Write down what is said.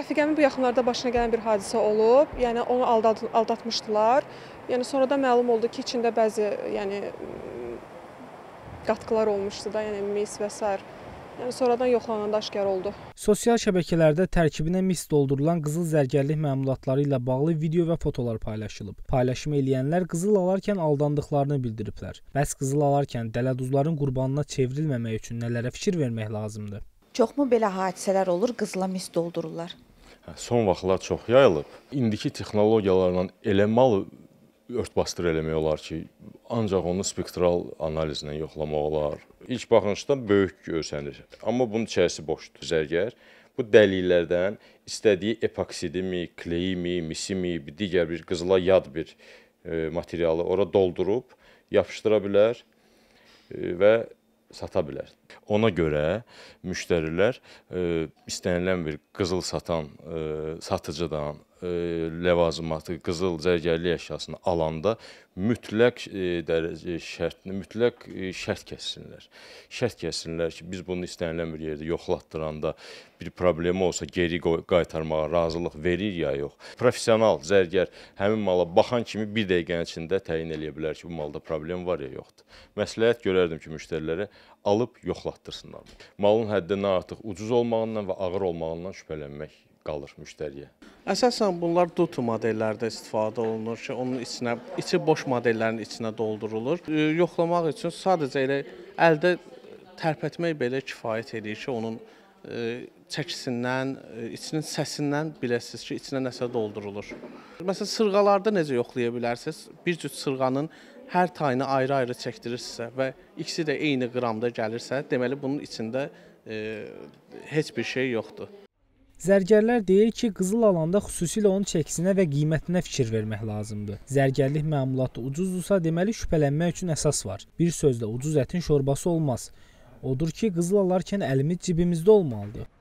Rəfiqəmin bu yaxınlarda başına gələn bir hadisə olub. Yəni onu aldat aldatmışdılar. Yəni sonradan məlum oldu ki, içində bəzi, yəni qatqılar olmuşdu da, yəni mis və sair. Yəni sonradan yoxlananda aşkar oldu. Sosial şəbəkələrdə tərkibinə mis doldurulan qızıl zərgərlik məmulatları ilə bağlı video və fotolar paylaşılıb. Paylaşım eləyənlər qızıl alarkən aldandıqlarını bildiriblər. Bəs qızıl alarkən dələduzların qurbanına çevrilməmək üçün nələrə fikir vermək lazımdır? Çoxmu belə hadisələr olur, qızıla mis doldururlar? Hə, son vaxtlar çox yayılıb. İndiki texnologiyalarla elə mal örtbasdır eləmək olar ki, ancaq onu spektral analizlə yoxlamaq olar. İlk baxışda böyük görsənir, amma bunun içərisi boşdur. Zərgər bu dəliklərdən istədiyi epoksidimi, kleyimi, misimi, digər bir qızıla yad bir e, materialı ora doldurub yapışdıra bilər e, və sata bilər. Ona görə müştərilər e, istənilən bir qızıl satan e, satıcıdan E, ləvazimatı, qızıl zərgərlik əşyasını alanda mütləq e, dərəcə e, şərt, mütləq şərt kəssinlər. Şərt kəssinlər ki, biz bunu istənilən bir yerdə yoxlatdıranda bir problemi olsa geri qaytarmağa razılıq verir ya yox. Professional zərgər həmin mala baxan kimi bir dəqiqənin içində təyin eləyə bilər ki, bu malda problem var ya yoxdur. Məsləhət görərdim ki, müştərilərə alıb yoxlatdırsınlar. Malın həddindən artıq ucuz olmağından və ağır olmağından şübhələnmək qalır müştəriyə. Əsasən bunlar dut modellərdə istifadə olunur ki, onun içinə içi boş modellərin içinə doldurulur. E, yoxlamaq üçün sadəcə elə əldə tərpətmək belə kifayət eləyir ki, onun e, çəkisindən, e, içinin səsindən biləsiniz ki, içinə nəsə doldurulur. Məsələn, sırğalarda necə yoxlaya bilərsiniz? Bir cüt sırğanın hər tayını ayrı-ayrı çəkdirirsə və ikisi də eyni qramda gəlirsə, deməli bunun içində heç bir şey yoxdur. Zərgərlər deyir ki, qızıl alanda xüsusilə onun çəkisinə və qiymətinə fikir vermək lazımdır. Zərgərlik məmulatı ucuzdursa, deməli şübhələnmək üçün əsas var. Bir sözlə ucuz ətin şorbası olmaz. Odur ki, qızıl alarkən əlimiz cibimizdə olmalıdır.